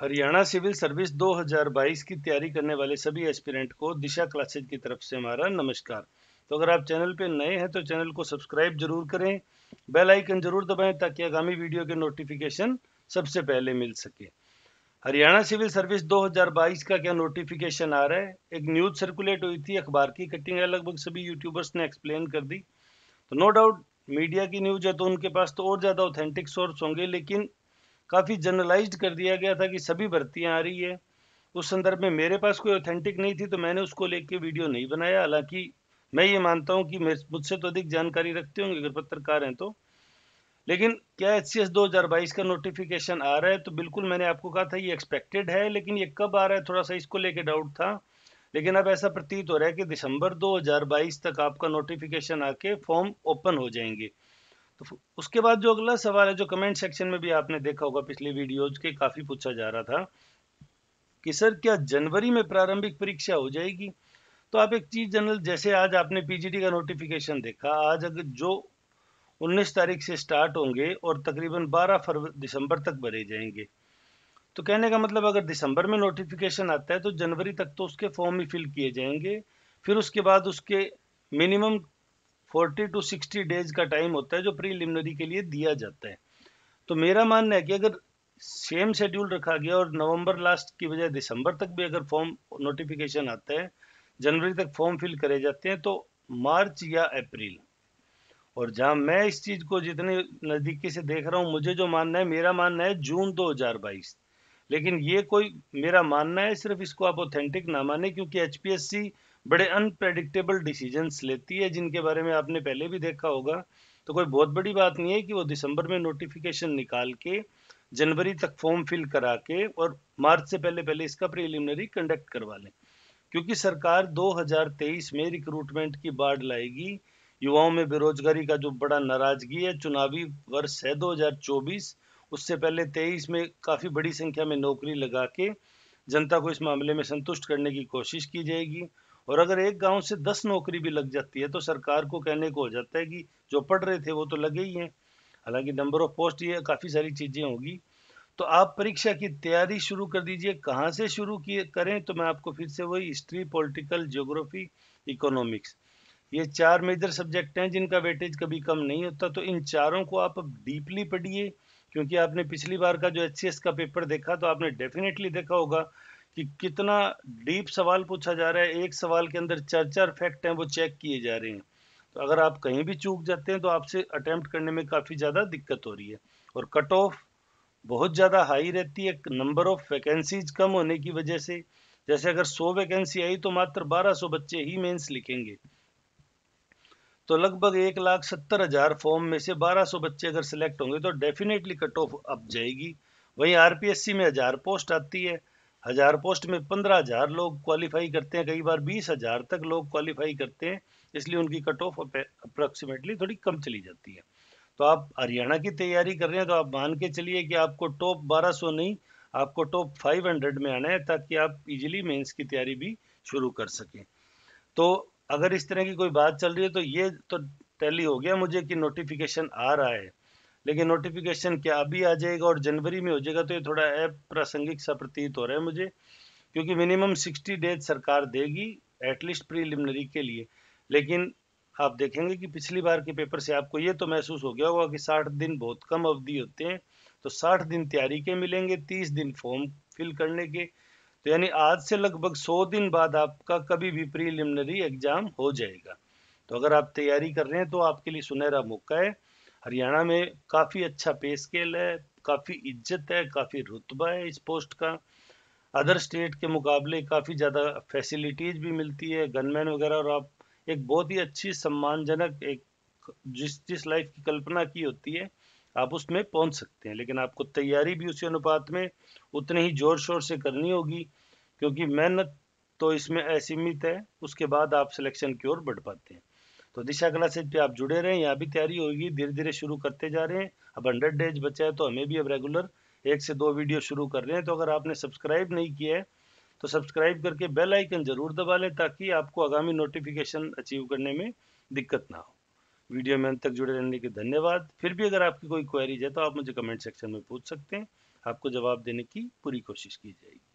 Haryana civil service 2022 की तैयारी करने वाले सभी एस्पिरेंट को दिशा क्लासेज की तरफ से हमारा नमस्कार तो अगर आप चैनल पर नए हैं तो चैनल को सब्सक्राइब जरूर करें बेल आइकन जरूर दबाएं ताकि आगामी वीडियो के नोटिफिकेशन सबसे पहले मिल सके हरियाणा सिविल सर्विस 2022 का क्या नोटिफिकेशन आ रहा है एक न्यूज सर्कुलेट हुई थी अखबार की कटिंग है लगभग सभी यूट्यूबर्स ने एक्सप्लेन कर दी तो नो डाउट मीडिया की न्यूज है तो उनके पास तो और ज़्यादा ऑथेंटिक सोर्स होंगे लेकिन काफ़ी जनरलाइज्ड कर दिया गया था कि सभी भर्तियाँ आ रही है उस संदर्भ में मेरे पास कोई ऑथेंटिक नहीं थी तो मैंने उसको लेके वीडियो नहीं बनाया हालांकि मैं ये मानता हूँ कि मुझसे तो अधिक जानकारी रखते होंगे अगर पत्रकार हैं तो लेकिन क्या एच सी एस दो हज़ार बाईस का नोटिफिकेशन आ रहा है तो बिल्कुल मैंने आपको कहा था ये एक्सपेक्टेड है लेकिन ये कब आ रहा है थोड़ा सा इसको लेके डाउट था लेकिन अब ऐसा प्रतीत हो रहा है कि दिसंबर 2022 तक आपका नोटिफिकेशन आके फॉर्म ओपन हो जाएंगे तो उसके बाद जो अगला सवाल है जो कमेंट सेक्शन में भी आपने देखा होगा पिछले वीडियोज के काफ़ी पूछा जा रहा था कि सर क्या जनवरी में प्रारंभिक परीक्षा हो जाएगी तो आप एक चीज़ जनरल जैसे आज आपने पीजीटी का नोटिफिकेशन देखा आज अगर जो 19 तारीख से स्टार्ट होंगे और तकरीबन 12 फरवरी दिसंबर तक भरे जाएंगे तो कहने का मतलब अगर दिसंबर में नोटिफिकेशन आता है तो जनवरी तक तो उसके फॉर्म ही फिल किए जाएंगे फिर उसके बाद उसके minimum forty to sixty days का टाइम होता है जो प्रीलिमिनरी के लिए दिया जाता है तो मेरा मानना है कि अगर सेम शेड्यूल रखा गया और नवंबर लास्ट की बजाय दिसंबर तक भी अगर फॉर्म नोटिफिकेशन आता है जनवरी तक फॉर्म फिल करे जाते हैं तो मार्च या अप्रैल और जहां मैं इस चीज को जितने नजदीकी से देख रहा हूं मुझे जो मानना है मेरा मानना है जून 2022 लेकिन ये कोई मेरा मानना है सिर्फ इसको आप ऑथेंटिक ना माने क्योंकि एचपीएससी बड़े अनप्रेडिक्टेबल डिसीजंस लेती है जिनके बारे में आपने पहले भी देखा होगा तो कोई बहुत बड़ी बात नहीं है कि वो दिसंबर में नोटिफिकेशन निकाल के जनवरी तक फॉर्म फिल करा के और मार्च से पहले पहले इसका प्रिलिमिनरी कंडक्ट करवा लें क्योंकि सरकार 2023 में रिक्रूटमेंट की बाढ़ लाएगी युवाओं में बेरोजगारी का जो बड़ा नाराजगी है चुनावी वर्ष है 2024 उससे पहले 23 में काफ़ी बड़ी संख्या में नौकरी लगा के जनता को इस मामले में संतुष्ट करने की कोशिश की जाएगी और अगर एक गांव से दस नौकरी भी लग जाती है तो सरकार को कहने को हो जाता है कि जो पढ़ रहे थे वो तो लगे ही हैं हालांकि नंबर ऑफ पोस्ट ये काफ़ी सारी चीज़ें होगी तो आप परीक्षा की तैयारी शुरू कर दीजिए कहाँ से शुरू किए करें तो मैं आपको फिर से वही हिस्ट्री पॉलिटिकल ज्योग्राफी इकोनॉमिक्स ये चार मेजर सब्जेक्ट हैं जिनका वेटेज कभी कम नहीं होता तो इन चारों को आप अब डीपली पढ़िए क्योंकि आपने पिछली बार का जो एच का पेपर देखा तो आपने डेफिनेटली देखा होगा कि कितना डीप सवाल पूछा जा रहा है एक सवाल के अंदर चार चार फैक्ट हैं वो चेक किए जा रहे हैं तो अगर आप कहीं भी चूक जाते हैं तो आपसे अटैम्प्ट करने में काफ़ी ज़्यादा दिक्कत हो रही है और कट ऑफ बहुत ज़्यादा हाई रहती है नंबर ऑफ वैकेंसीज कम होने की वजह से जैसे अगर 100 वैकेंसी आई तो मात्र 1200 बच्चे ही मेंस लिखेंगे तो लगभग एक लाख सत्तर हजार फॉर्म में से 1200 बच्चे अगर सिलेक्ट होंगे तो डेफिनेटली कट ऑफ अप जाएगी वहीं आरपीएससी में हजार पोस्ट आती है हजार पोस्ट में पंद्रह हजार लोग क्वालिफाई करते हैं कई बार बीस हजार तक लोग क्वालिफाई करते हैं इसलिए उनकी कट ऑफ अप्रोक्सीमेटली थोड़ी कम चली जाती है तो आप हरियाणा की तैयारी कर रहे हैं तो आप मान के चलिए कि आपको टॉप 1200 नहीं आपको टॉप 500 में आना है ताकि आप इजीली मेंस की तैयारी भी शुरू कर सकें तो अगर इस तरह की कोई बात चल रही है तो ये तो टैली हो गया मुझे कि नोटिफिकेशन आ रहा है लेकिन नोटिफिकेशन क्या अभी आ जाएगा और जनवरी में हो जाएगा तो ये थोड़ा अप्रासंगिक सा प्रतीत हो रहा है मुझे क्योंकि मिनिमम सिक्सटी डेज सरकार देगी एटलीस्ट प्रीलिमिनरी के लिए लेकिन आप देखेंगे कि पिछली बार के पेपर से आपको ये तो महसूस हो गया होगा कि साठ दिन बहुत कम अवधि होते हैं तो साठ दिन तैयारी के मिलेंगे तीस दिन फॉर्म फिल करने के तो यानी आज से लगभग सौ दिन बाद आपका कभी भी प्रीलिमिनरी एग्जाम हो जाएगा तो अगर आप तैयारी कर रहे हैं तो आपके लिए सुनहरा मौका है हरियाणा में काफ़ी अच्छा पे स्केल है काफ़ी इज्जत है काफ़ी रुतबा है इस पोस्ट का अदर स्टेट के मुकाबले काफ़ी ज़्यादा फैसिलिटीज़ भी मिलती है गनमैन वगैरह और आप एक बहुत ही अच्छी सम्मानजनक एक जिस जिस लाइफ की कल्पना की होती है आप उसमें पहुंच सकते हैं लेकिन आपको तैयारी भी उसी अनुपात में उतने ही जोर शोर से करनी होगी क्योंकि मेहनत तो इसमें असीमित है उसके बाद आप सिलेक्शन की ओर बढ़ पाते हैं तो दिशा क्लासेज पे आप जुड़े रहें यहाँ भी तैयारी होगी धीरे धीरे शुरू करते जा रहे हैं अब हंड्रेड डेज बचा है तो हमें भी अब रेगुलर एक से दो वीडियो शुरू कर रहे हैं तो अगर आपने सब्सक्राइब नहीं किया है तो सब्सक्राइब करके बेल आइकन ज़रूर दबा लें ताकि आपको आगामी नोटिफिकेशन अचीव करने में दिक्कत ना हो वीडियो में अंत तक जुड़े रहने के धन्यवाद फिर भी अगर आपकी कोई क्वेरीज है तो आप मुझे कमेंट सेक्शन में पूछ सकते हैं आपको जवाब देने की पूरी कोशिश की जाएगी